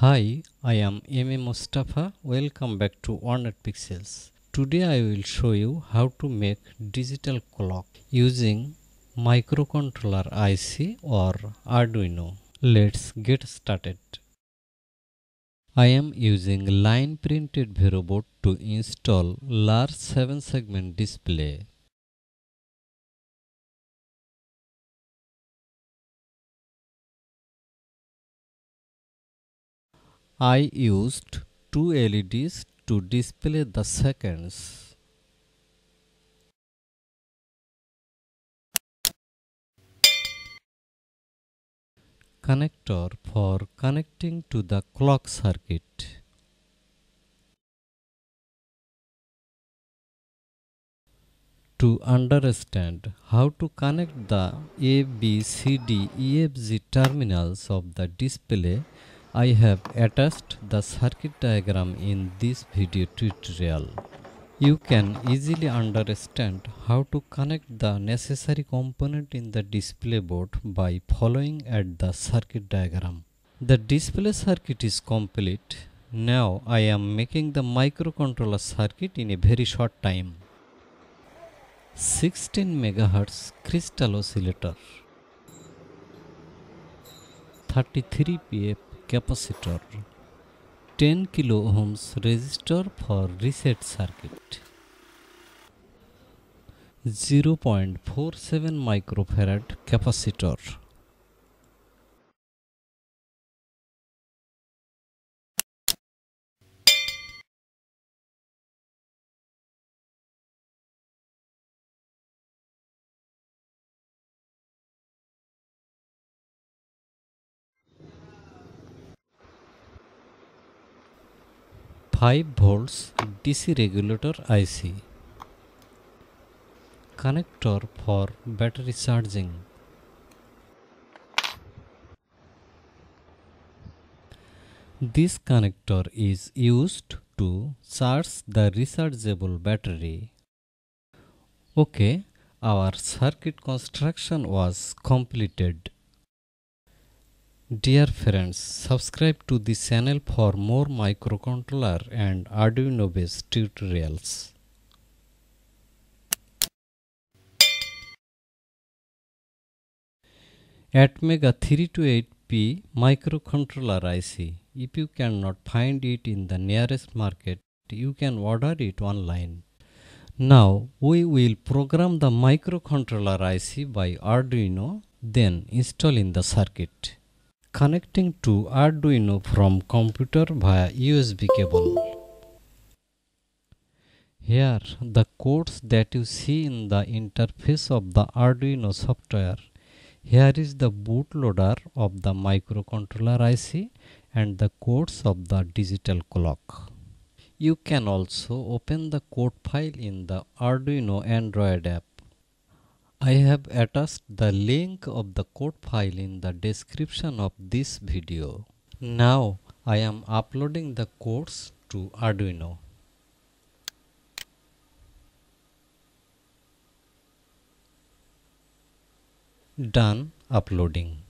Hi, I am M.A. Mustafa. Welcome back to Ornate Pixels. Today I will show you how to make digital clock using microcontroller IC or Arduino. Let's get started. I am using line printed Verobot to install large 7 segment display I used two LEDs to display the seconds. Connector for connecting to the clock circuit. To understand how to connect the A, B, C, D, E, F, G terminals of the display, I have attached the circuit diagram in this video tutorial. You can easily understand how to connect the necessary component in the display board by following at the circuit diagram. The display circuit is complete. Now I am making the microcontroller circuit in a very short time. 16 MHz crystal oscillator 33 PF capacitor 10 kilo ohms resistor for reset circuit 0.47 microfarad capacitor 5 volts DC regulator IC connector for battery charging this connector is used to charge the rechargeable battery okay our circuit construction was completed Dear friends, subscribe to this channel for more microcontroller and Arduino based tutorials. Atmega 328P microcontroller IC. If you cannot find it in the nearest market, you can order it online. Now we will program the microcontroller IC by Arduino, then install in the circuit connecting to Arduino from computer via USB cable. Here, the codes that you see in the interface of the Arduino software. Here is the bootloader of the microcontroller IC and the codes of the digital clock. You can also open the code file in the Arduino Android app. I have attached the link of the code file in the description of this video. Now I am uploading the codes to Arduino. Done uploading.